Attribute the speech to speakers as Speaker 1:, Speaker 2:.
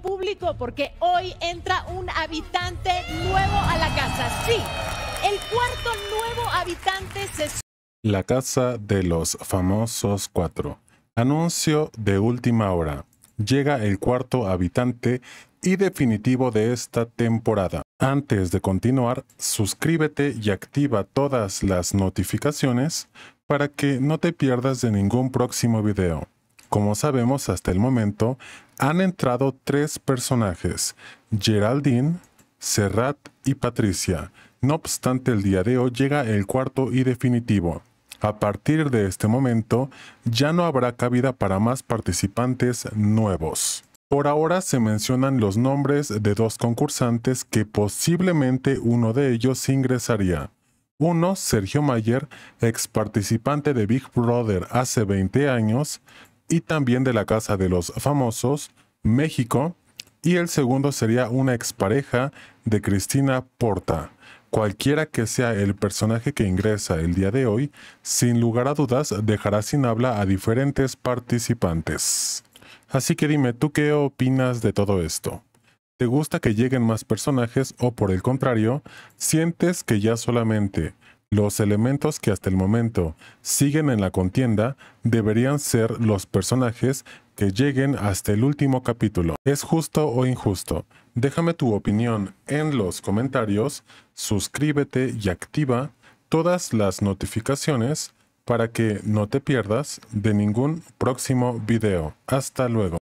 Speaker 1: público porque hoy entra un habitante nuevo a la casa. Sí, el cuarto nuevo habitante se...
Speaker 2: La casa de los famosos cuatro. Anuncio de última hora. Llega el cuarto habitante y definitivo de esta temporada. Antes de continuar, suscríbete y activa todas las notificaciones para que no te pierdas de ningún próximo video. Como sabemos hasta el momento, han entrado tres personajes, Geraldine, Serrat y Patricia. No obstante, el día de hoy llega el cuarto y definitivo. A partir de este momento, ya no habrá cabida para más participantes nuevos. Por ahora se mencionan los nombres de dos concursantes que posiblemente uno de ellos ingresaría. Uno, Sergio Mayer, ex participante de Big Brother hace 20 años, y también de la Casa de los Famosos, México, y el segundo sería una expareja de Cristina Porta. Cualquiera que sea el personaje que ingresa el día de hoy, sin lugar a dudas dejará sin habla a diferentes participantes. Así que dime, ¿tú qué opinas de todo esto? ¿Te gusta que lleguen más personajes o por el contrario, sientes que ya solamente los elementos que hasta el momento siguen en la contienda deberían ser los personajes que lleguen hasta el último capítulo. ¿Es justo o injusto? Déjame tu opinión en los comentarios, suscríbete y activa todas las notificaciones para que no te pierdas de ningún próximo video. Hasta luego.